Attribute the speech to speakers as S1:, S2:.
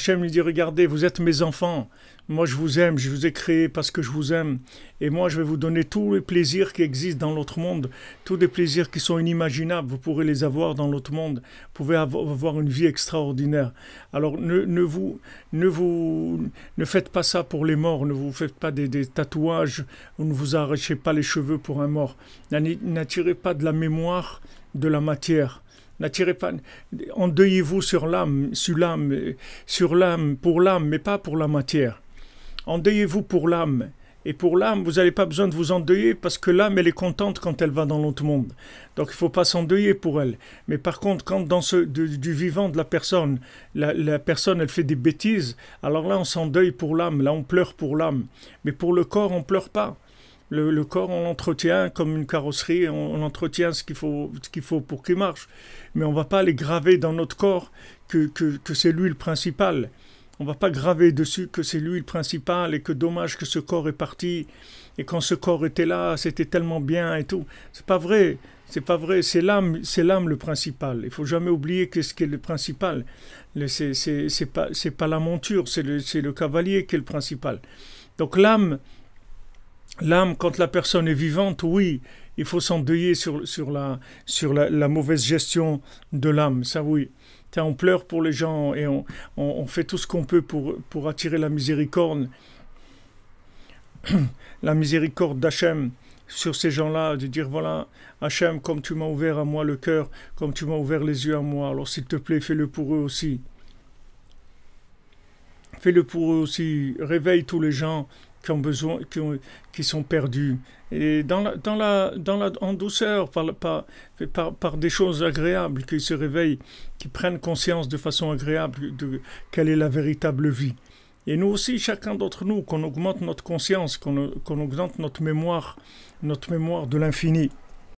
S1: Hachem lui dit Regardez, vous êtes mes enfants. Moi, je vous aime, je vous ai créé parce que je vous aime. Et moi, je vais vous donner tous les plaisirs qui existent dans l'autre monde, tous les plaisirs qui sont inimaginables. Vous pourrez les avoir dans l'autre monde. Vous pouvez avoir une vie extraordinaire. Alors, ne, vous, ne, vous, ne faites pas ça pour les morts. Ne vous faites pas des, tatouages. ne vous arrachez pas les cheveux pour un mort. N'attirez pas de la mémoire de la matière. N'attirez pas, endeuillez-vous sur l'âme, sur l'âme, sur l'âme, pour l'âme, mais pas pour la matière. Endeuillez-vous pour l'âme. Et pour l'âme, vous n'avez pas besoin de vous endeuiller parce que l'âme, elle est contente quand elle va dans l'autre monde. Donc il ne faut pas s'endeuiller pour elle. Mais par contre, quand dans ce, du, vivant de la personne, la, personne, elle fait des bêtises, alors là, on s'endeuille pour l'âme, là, on pleure pour l'âme. Mais pour le corps, on pleure pas. Le, corps, on l'entretient comme une carrosserie, on, entretient ce qu'il faut, qu'il faut pour qu'il marche. Mais on ne va pas aller graver dans notre corps que, c'est l'huile principale On va pas graver dessus que c'est l'huile principale et que dommage que ce corps est parti et quand ce corps était là, c'était tellement bien et tout. C'est pas vrai, c'est pas vrai. C'est l'âme, c'est l'âme le principal. Il faut jamais oublier qu'est-ce qui est le principal. C'est pas, pas la monture, c'est le cavalier qui est le principal. Donc l'âme, L'âme, quand la personne est vivante, oui, il faut s'endeuiller sur, sur, la, sur la, mauvaise gestion de l'âme, ça oui. On pleure pour les gens et on, fait tout ce qu'on peut pour, pour attirer la miséricorde, la miséricorde d'Hachem sur ces gens-là, de dire voilà, Hachem, comme tu m'as ouvert à moi le cœur, comme tu m'as ouvert les yeux à moi, alors s'il te plaît, fais-le pour eux aussi. Fais-le pour eux aussi, réveille tous les gens qui ont besoin, sont perdus. Et dans en douceur, par, des choses agréables, qui se réveillent, qui prennent conscience de façon agréable de quelle est la véritable vie. Et nous aussi, chacun d'entre nous, qu'on augmente notre conscience, qu'on augmente notre mémoire, notre mémoire de l'infini.